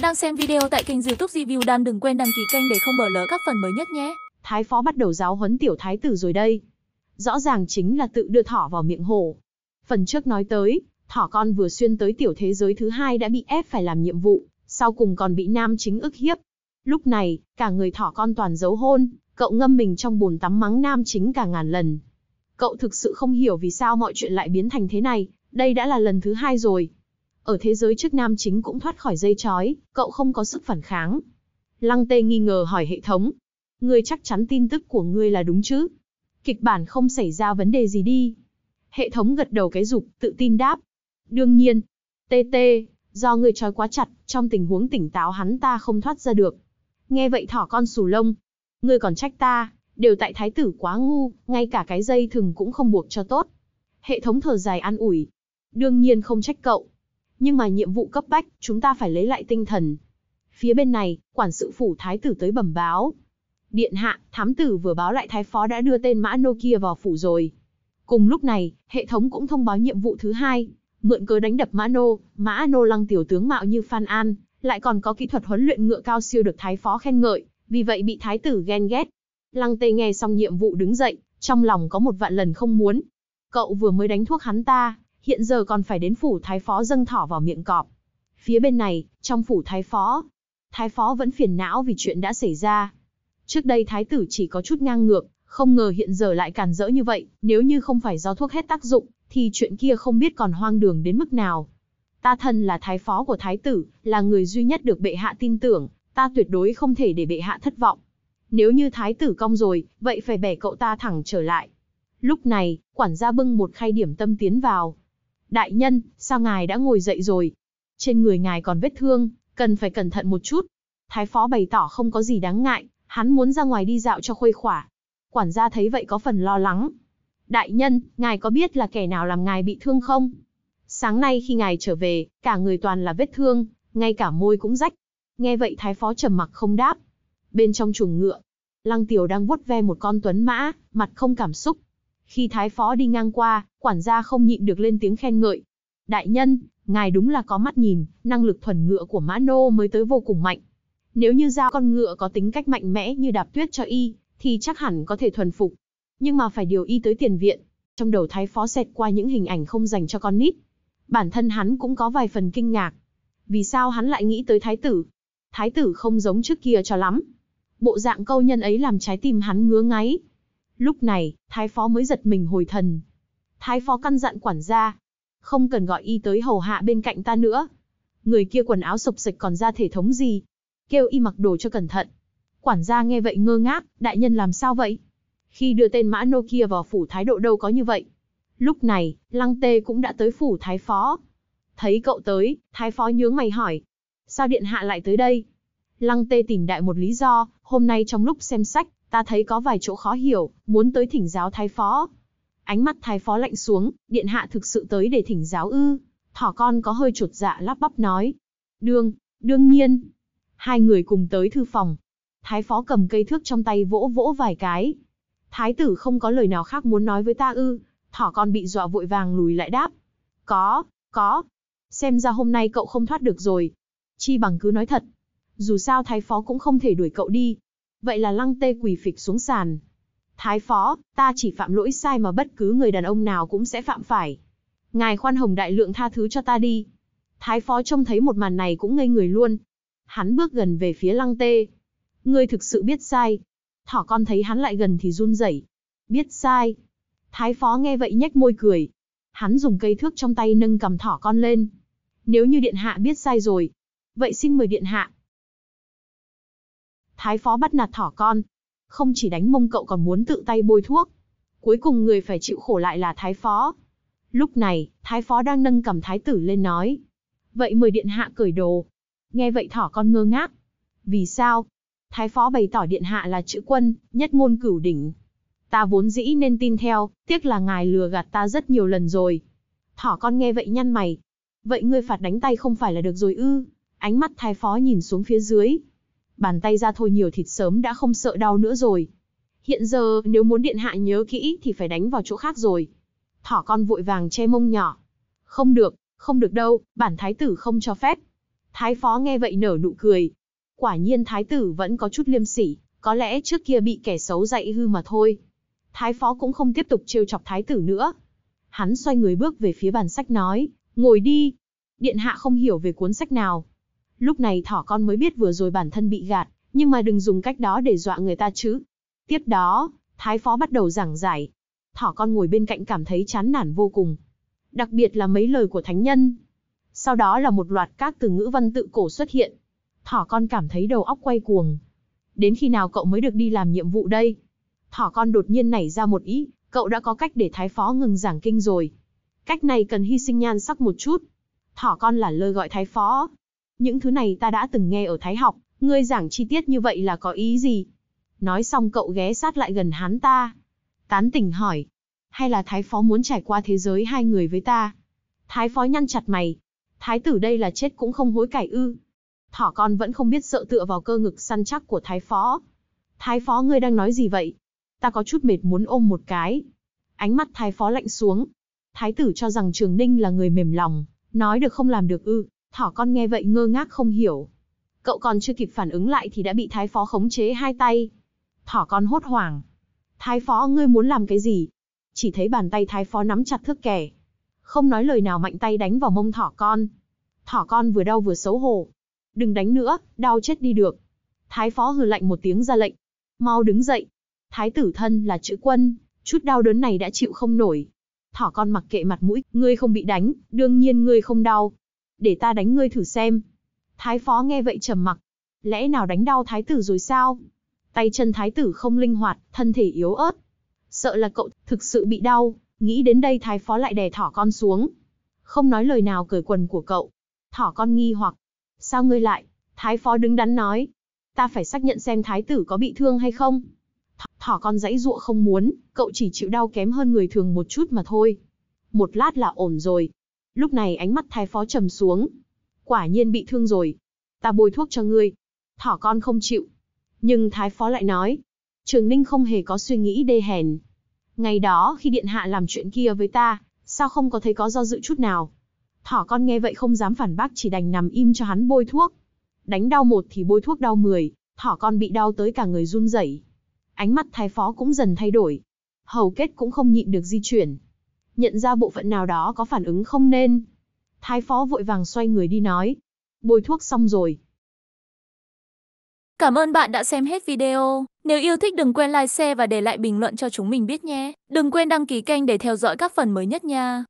bạn đang xem video tại kênh youtube Review Đan đừng quên đăng ký kênh để không bỏ lỡ các phần mới nhất nhé. Thái phó bắt đầu giáo huấn tiểu thái tử rồi đây. Rõ ràng chính là tự đưa thỏ vào miệng hổ. Phần trước nói tới, thỏ con vừa xuyên tới tiểu thế giới thứ hai đã bị ép phải làm nhiệm vụ, sau cùng còn bị nam chính ức hiếp. Lúc này, cả người thỏ con toàn giấu hôn, cậu ngâm mình trong bồn tắm mắng nam chính cả ngàn lần. Cậu thực sự không hiểu vì sao mọi chuyện lại biến thành thế này, đây đã là lần thứ hai rồi, ở thế giới trước nam chính cũng thoát khỏi dây chói, cậu không có sức phản kháng. Lăng tê nghi ngờ hỏi hệ thống. Ngươi chắc chắn tin tức của ngươi là đúng chứ? Kịch bản không xảy ra vấn đề gì đi. Hệ thống gật đầu cái dục, tự tin đáp. Đương nhiên. Tê tê, do ngươi trói quá chặt, trong tình huống tỉnh táo hắn ta không thoát ra được. Nghe vậy thỏ con sù lông. Ngươi còn trách ta, đều tại thái tử quá ngu, ngay cả cái dây thừng cũng không buộc cho tốt. Hệ thống thở dài an ủi. Đương nhiên không trách cậu, nhưng mà nhiệm vụ cấp bách, chúng ta phải lấy lại tinh thần. Phía bên này, quản sự phủ thái tử tới bẩm báo. Điện hạ, thám tử vừa báo lại thái phó đã đưa tên mã nô kia vào phủ rồi. Cùng lúc này, hệ thống cũng thông báo nhiệm vụ thứ hai, mượn cớ đánh đập mã nô, mã nô lăng tiểu tướng mạo như Phan An, lại còn có kỹ thuật huấn luyện ngựa cao siêu được thái phó khen ngợi, vì vậy bị thái tử ghen ghét. Lăng Tê nghe xong nhiệm vụ đứng dậy, trong lòng có một vạn lần không muốn. Cậu vừa mới đánh thuốc hắn ta, hiện giờ còn phải đến phủ thái phó dâng thỏ vào miệng cọp. Phía bên này, trong phủ thái phó, thái phó vẫn phiền não vì chuyện đã xảy ra. Trước đây thái tử chỉ có chút ngang ngược, không ngờ hiện giờ lại càn rỡ như vậy, nếu như không phải do thuốc hết tác dụng, thì chuyện kia không biết còn hoang đường đến mức nào. Ta thân là thái phó của thái tử, là người duy nhất được bệ hạ tin tưởng, ta tuyệt đối không thể để bệ hạ thất vọng. Nếu như thái tử cong rồi, vậy phải bẻ cậu ta thẳng trở lại. Lúc này, quản gia bưng một khay điểm tâm tiến vào. Đại nhân, sao ngài đã ngồi dậy rồi? Trên người ngài còn vết thương, cần phải cẩn thận một chút. Thái phó bày tỏ không có gì đáng ngại, hắn muốn ra ngoài đi dạo cho khuây khỏa. Quản gia thấy vậy có phần lo lắng. Đại nhân, ngài có biết là kẻ nào làm ngài bị thương không? Sáng nay khi ngài trở về, cả người toàn là vết thương, ngay cả môi cũng rách. Nghe vậy thái phó trầm mặc không đáp. Bên trong chuồng ngựa, Lăng Tiểu đang vuốt ve một con tuấn mã, mặt không cảm xúc, khi thái phó đi ngang qua, quản gia không nhịn được lên tiếng khen ngợi. Đại nhân, ngài đúng là có mắt nhìn, năng lực thuần ngựa của mã nô mới tới vô cùng mạnh. Nếu như giao con ngựa có tính cách mạnh mẽ như đạp tuyết cho y, thì chắc hẳn có thể thuần phục. Nhưng mà phải điều y tới tiền viện. Trong đầu thái phó xẹt qua những hình ảnh không dành cho con nít. Bản thân hắn cũng có vài phần kinh ngạc. Vì sao hắn lại nghĩ tới thái tử? Thái tử không giống trước kia cho lắm. Bộ dạng câu nhân ấy làm trái tim hắn ngứa ngáy, Lúc này, thái phó mới giật mình hồi thần. Thái phó căn dặn quản gia, không cần gọi y tới hầu hạ bên cạnh ta nữa. Người kia quần áo sộc sịch còn ra thể thống gì. Kêu y mặc đồ cho cẩn thận. Quản gia nghe vậy ngơ ngác, đại nhân làm sao vậy? Khi đưa tên mã nô kia vào phủ thái độ đâu có như vậy. Lúc này, lăng tê cũng đã tới phủ thái phó. Thấy cậu tới, thái phó nhướng mày hỏi. Sao điện hạ lại tới đây? Lăng tê tìm đại một lý do, hôm nay trong lúc xem sách, ta thấy có vài chỗ khó hiểu, muốn tới thỉnh giáo thái phó. Ánh mắt thái phó lạnh xuống, điện hạ thực sự tới để thỉnh giáo ư. Thỏ con có hơi chột dạ lắp bắp nói. Đương, đương nhiên. Hai người cùng tới thư phòng. Thái phó cầm cây thước trong tay vỗ vỗ vài cái. Thái tử không có lời nào khác muốn nói với ta ư. Thỏ con bị dọa vội vàng lùi lại đáp. Có, có. Xem ra hôm nay cậu không thoát được rồi. Chi bằng cứ nói thật. Dù sao thái phó cũng không thể đuổi cậu đi, Vậy là lăng tê quỳ phịch xuống sàn. Thái phó, ta chỉ phạm lỗi sai mà bất cứ người đàn ông nào cũng sẽ phạm phải. Ngài khoan hồng đại lượng tha thứ cho ta đi. Thái phó trông thấy một màn này cũng ngây người luôn. Hắn bước gần về phía lăng tê. Ngươi thực sự biết sai. Thỏ con thấy hắn lại gần thì run rẩy. Biết sai. Thái phó nghe vậy nhếch môi cười. Hắn dùng cây thước trong tay nâng cầm thỏ con lên. Nếu như điện hạ biết sai rồi. Vậy xin mời điện hạ thái phó bắt nạt thỏ con. Không chỉ đánh mông cậu còn muốn tự tay bôi thuốc. Cuối cùng người phải chịu khổ lại là thái phó. Lúc này, thái phó đang nâng cầm thái tử lên nói. Vậy mời điện hạ cởi đồ. Nghe vậy thỏ con ngơ ngác. Vì sao? Thái phó bày tỏ điện hạ là chữ quân, nhất ngôn cửu đỉnh. Ta vốn dĩ nên tin theo, tiếc là ngài lừa gạt ta rất nhiều lần rồi. Thỏ con nghe vậy nhăn mày. Vậy ngươi phạt đánh tay không phải là được rồi ư? Ánh mắt thái phó nhìn xuống phía dưới, bàn tay ra thôi nhiều thịt sớm đã không sợ đau nữa rồi. Hiện giờ, nếu muốn điện hạ nhớ kỹ thì phải đánh vào chỗ khác rồi. Thỏ con vội vàng che mông nhỏ. Không được, không được đâu, bản thái tử không cho phép. Thái phó nghe vậy nở nụ cười. Quả nhiên thái tử vẫn có chút liêm sỉ, có lẽ trước kia bị kẻ xấu dạy hư mà thôi. Thái phó cũng không tiếp tục trêu chọc thái tử nữa. Hắn xoay người bước về phía bàn sách nói, ngồi đi. Điện hạ không hiểu về cuốn sách nào, Lúc này thỏ con mới biết vừa rồi bản thân bị gạt, nhưng mà đừng dùng cách đó để dọa người ta chứ. Tiếp đó, thái phó bắt đầu giảng giải. Thỏ con ngồi bên cạnh cảm thấy chán nản vô cùng. Đặc biệt là mấy lời của thánh nhân. Sau đó là một loạt các từ ngữ văn tự cổ xuất hiện. Thỏ con cảm thấy đầu óc quay cuồng. Đến khi nào cậu mới được đi làm nhiệm vụ đây? Thỏ con đột nhiên nảy ra một ý, cậu đã có cách để thái phó ngừng giảng kinh rồi. Cách này cần hy sinh nhan sắc một chút. Thỏ con là lơ gọi thái phó, những thứ này ta đã từng nghe ở Thái học, ngươi giảng chi tiết như vậy là có ý gì? Nói xong cậu ghé sát lại gần hắn ta. Tán tỉnh hỏi, hay là Thái phó muốn trải qua thế giới hai người với ta? Thái phó nhăn chặt mày, Thái tử đây là chết cũng không hối cải ư. Thỏ con vẫn không biết sợ tựa vào cơ ngực săn chắc của Thái phó. Thái phó ngươi đang nói gì vậy? Ta có chút mệt muốn ôm một cái. Ánh mắt Thái phó lạnh xuống. Thái tử cho rằng Trường Ninh là người mềm lòng, nói được không làm được ư, Thỏ con nghe vậy ngơ ngác không hiểu. Cậu còn chưa kịp phản ứng lại thì đã bị thái phó khống chế hai tay. Thỏ con hốt hoảng. Thái phó ngươi muốn làm cái gì? Chỉ thấy bàn tay thái phó nắm chặt thước kẻ. Không nói lời nào mạnh tay đánh vào mông thỏ con. Thỏ con vừa đau vừa xấu hổ. Đừng đánh nữa, đau chết đi được. Thái phó hừ lạnh một tiếng ra lệnh. Mau đứng dậy. Thái tử thân là chữ quân, chút đau đớn này đã chịu không nổi. Thỏ con mặc kệ mặt mũi, ngươi không bị đánh, đương nhiên ngươi không đau để ta đánh ngươi thử xem. Thái phó nghe vậy trầm mặc. Lẽ nào đánh đau thái tử rồi sao? Tay chân thái tử không linh hoạt, thân thể yếu ớt. Sợ là cậu thực sự bị đau, nghĩ đến đây thái phó lại đè thỏ con xuống. Không nói lời nào cởi quần của cậu. Thỏ con nghi hoặc. Sao ngươi lại? Thái phó đứng đắn nói. Ta phải xác nhận xem thái tử có bị thương hay không. Th thỏ con dãy ruộng không muốn, cậu chỉ chịu đau kém hơn người thường một chút mà thôi. Một lát là ổn rồi, Lúc này ánh mắt thái phó trầm xuống. Quả nhiên bị thương rồi. Ta bôi thuốc cho ngươi. Thỏ con không chịu. Nhưng thái phó lại nói. Trường Ninh không hề có suy nghĩ đê hèn. Ngày đó khi điện hạ làm chuyện kia với ta, sao không có thấy có do dự chút nào. Thỏ con nghe vậy không dám phản bác chỉ đành nằm im cho hắn bôi thuốc. Đánh đau một thì bôi thuốc đau mười, thỏ con bị đau tới cả người run rẩy. Ánh mắt thái phó cũng dần thay đổi. Hầu kết cũng không nhịn được di chuyển, nhận ra bộ phận nào đó có phản ứng không nên. Thái phó vội vàng xoay người đi nói. Bôi thuốc xong rồi. Cảm ơn bạn đã xem hết video. Nếu yêu thích đừng quên like, share và để lại bình luận cho chúng mình biết nhé. Đừng quên đăng ký kênh để theo dõi các phần mới nhất nha.